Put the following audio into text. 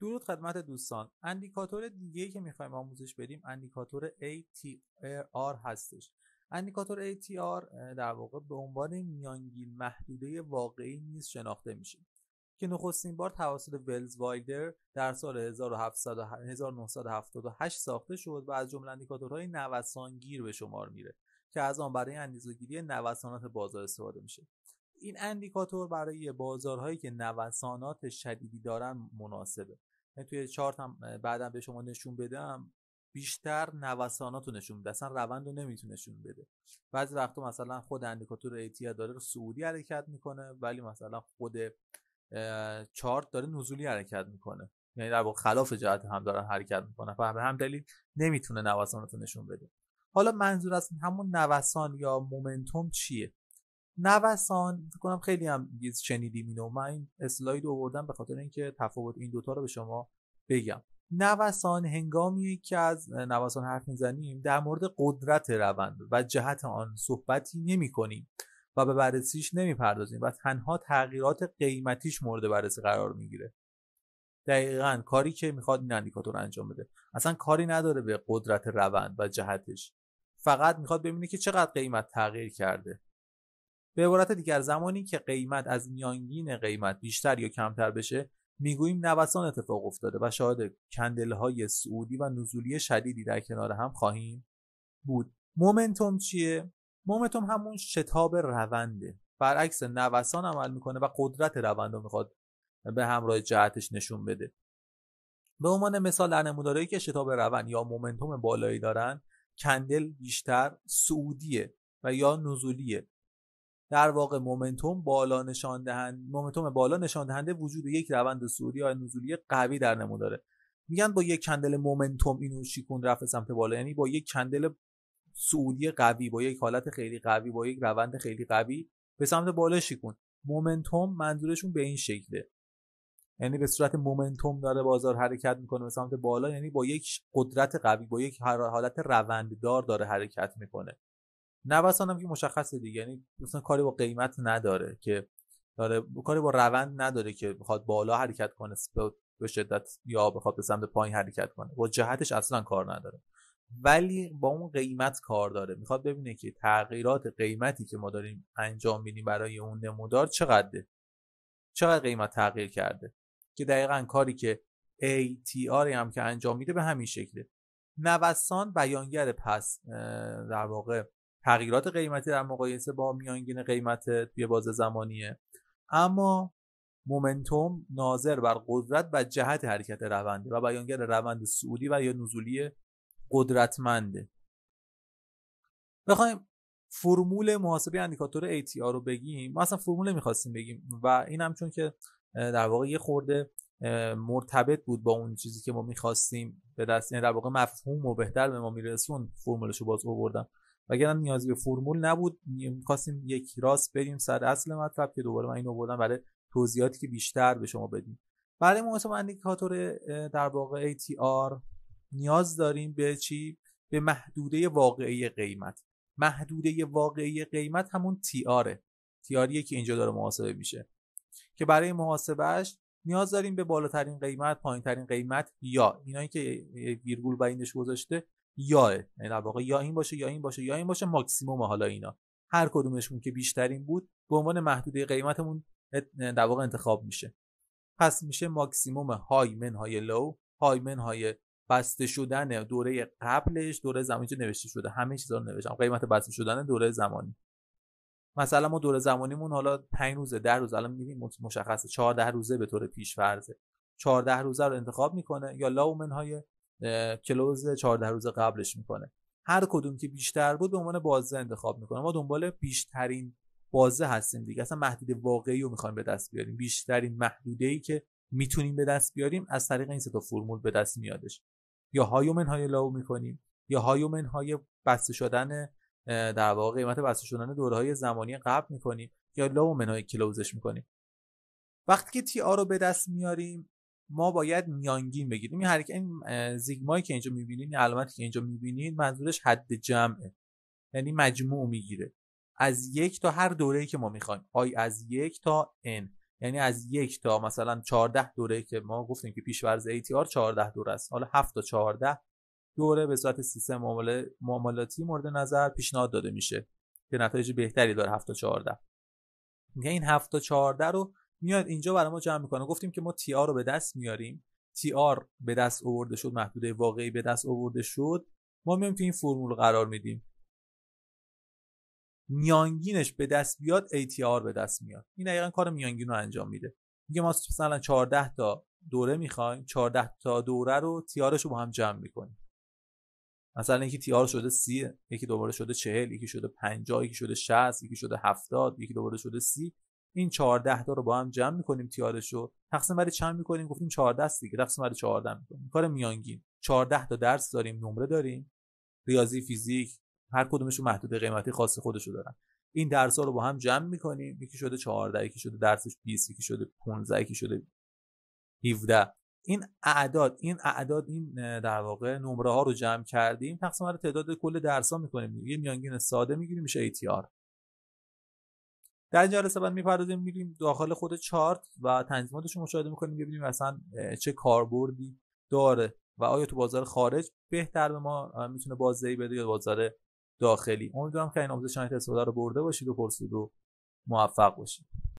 درود خدمت دوستان اندیکاتور دیگه که میخوایم آموزش بدیم اندیکاتور ATR هستش اندیکاتور ATR در واقع به عنوان میانگین محدوده واقعی نیز شناخته میشه که نخستین بار توسط ولز وایدر در سال 1978 ساخته شد و از جمله اندیکاتورهای نوسانگیر به شمار میره که از آن برای اندازه‌گیری نوسانات بازار استفاده میشه این اندیکاتور برای بازارهایی که نوسانات شدیدی دارن مناسبه من یعنی توی چارت هم بعدا به شما نشون بدم بیشتر نوسانات رو نشون میده اصلا روند رو نمیتونه نشون بده بعضی وقتا مثلا خود اندیکاتور ایتیا داره سعودی حرکت میکنه ولی مثلا خود چارت داره نزولی حرکت میکنه یعنی در خلاف جهت هم داره حرکت میکنه به هم دلیل نمیتونه نوسانات نشون بده حالا منظور از همون نوسان یا مومنتوم چیه نوسان فکر کنم خیلی هم شنیدیم این اسلاید آوردم به خاطر اینکه تفاوت این دوتا رو به شما بگم نوسان هنگامی که از نوسان حرف میزنیم در مورد قدرت روند و جهت آن صحبتی نمی کنیم و به بررسیش نمیپردازیم و تنها تغییرات قیمتیش مورد بررسی قرار گیره دقیقا کاری که میخواد این اندیکاتور انجام بده اصلا کاری نداره به قدرت روند و جهتش فقط میخواد ببینه که چقدر قیمت تغییر کرده به عبارت دیگر زمانی که قیمت از میانگین قیمت بیشتر یا کمتر بشه میگوییم نوسان اتفاق افتاده و شاهد کندل های سعودی و نزولی شدیدی در کنار هم خواهیم بود مومنتوم چیه مومنتوم همون شتاب رونده برعکس نوسان عمل میکنه و قدرت روند رو میخواد به همراه جهتش نشون بده به عنوان مثال در نمودارهایی که شتاب روند یا مومنتوم بالایی دارن کندل بیشتر سعودیه و یا نزولیه در واقع مومنتوم بالا نشان دهند مومنتوم بالا نشان دهنده وجود یک روند سعودی یا نزولی قوی در نموداره. میگن با یک کندل مومنتوم اینو شیکون رفت سمت بالا یعنی با یک کندل سعودی قوی با یک حالت خیلی قوی با یک روند خیلی قوی به سمت بالا شیکون مومنتوم منظورشون به این شکله یعنی به صورت مومنتوم داره بازار حرکت میکنه به سمت بالا یعنی با یک قدرت قوی با یک حالت رونددار داره حرکت میکنه نوسان هم که مشخصه دیگه یعنی مثلا کاری با قیمت نداره که داره کاری با روند نداره که بخواد بالا حرکت کنه به شدت یا بخواد به سمت پایین حرکت کنه با جهتش اصلا کار نداره ولی با اون قیمت کار داره میخواد ببینه که تغییرات قیمتی که ما داریم انجام میدیم برای اون نمودار چقدره چقدر قیمت تغییر کرده که دقیقا کاری که ATR هم که انجام میده به همین شکله نوسان بیانگر پس در واقع تغییرات قیمتی در مقایسه با میانگین قیمت توی باز زمانیه اما مومنتوم ناظر بر قدرت و جهت حرکت رونده و بیانگر روند سعودی و یا نزولی قدرتمنده بخوایم فرمول محاسبه اندیکاتور ATR رو بگیم ما اصلا فرمول میخواستیم بگیم و این هم چون که در واقع یه خورده مرتبط بود با اون چیزی که ما میخواستیم به دست یعنی در واقع مفهوم و بهتر به ما میرسون فرمولش رو باز آوردم وگرنه نیازی به فرمول نبود میخواستیم یک راست بریم سر اصل مطلب که دوباره من این آوردم برای توضیحاتی که بیشتر به شما بدیم برای ما اندیکاتور در واقع ATR نیاز داریم به چی به محدوده واقعی قیمت محدوده واقعی قیمت همون TR که اینجا داره محاسبه میشه که برای محاسبهش نیاز داریم به بالاترین قیمت پایین ترین قیمت یا اینایی که ویرگول بینش گذاشته یا یعنی در واقع یا این باشه یا این باشه یا این باشه ماکسیموم حالا اینا هر کدومشون که بیشترین بود به عنوان محدوده قیمتمون در واقع انتخاب میشه پس میشه ماکسیموم های من های لو های من های بسته شدن دوره قبلش دوره زمانی که نوشته شده همه چیزا رو نوشتم قیمت بسته شدن دوره زمانی مثلا ما دور زمانیمون حالا 5 روزه 10 روز الان میبینیم مشخصه 14 روزه به طور پیش فرضه 14 روزه رو انتخاب میکنه یا لاومن های کلوز 14 روزه قبلش میکنه هر کدوم که بیشتر بود به عنوان بازه انتخاب میکنه ما دنبال بیشترین بازه هستیم دیگه اصلا محدود واقعی رو میخوایم به دست بیاریم بیشترین محدوده ای که میتونیم به دست بیاریم از طریق این سه تا فرمول به دست میادش یا هایومن های لاو میکنیم یا هایومن های بسته شدن در واقع قیمت بسته شدن زمانی قبل می کنیم یا و منوی کلوزش کنیم وقتی که تی آر رو به دست میاریم ما باید میانگین بگیریم این حرکت این زیگمایی که اینجا می میبینید علامتی که اینجا می بینید منظورش حد جمعه یعنی مجموع میگیره از یک تا هر دوره که ما میخوایم آی از یک تا ان یعنی از یک تا مثلا 14 دوره که ما گفتیم که تی آر 14 دوره است حالا 7 تا 14 دوره به صورت سیستم معاملاتی مورد نظر پیشنهاد داده میشه که نتایج بهتری داره 7 تا 14 میگه این 7 تا 14 رو میاد اینجا برای ما جمع میکنه گفتیم که ما تی آر رو به دست میاریم تی آر به دست آورده شد محدوده واقعی به دست آورده شد ما میایم که این فرمول قرار میدیم میانگینش به دست بیاد ATR به دست میاد این دقیقا کار میانگین رو انجام میده میگه ما مثلا 14 تا دوره میخوایم 14 تا دوره رو تیارش رو با هم جمع میکنیم مثلا یکی تیار شده سی یکی دوباره شده چهل یکی شده پنجا، یکی شده 60 یکی شده هفتاد، یکی دوباره شده سی این چهارده تا رو با هم جمع میکنیم تیارشو تقسیم برای چند میکنیم گفتیم چهارده است دیگه تقسیم بر 14 میکنیم کار میانگین چهارده تا درس داریم نمره داریم ریاضی فیزیک هر کدومشون محدود قیمتی خاص خودشو دارن این درس رو با هم جمع میکنیم یکی شده چهارده، یکی شده درسش 20 یکی شده یکی شده 17 این اعداد این اعداد این در واقع نمره ها رو جمع کردیم تقسیم بر تعداد کل درس ها میکنیم یه میانگین ساده میگیریم میشه ATR در این جلسه بعد میپردازیم میریم داخل خود چارت و تنظیماتش رو مشاهده میکنیم ببینیم اصلا چه کاربردی داره و آیا تو بازار خارج بهتر به ما میتونه بازدهی بده یا بازار داخلی امیدوارم که این آموزش های استفاده رو برده باشید و رو موفق باشید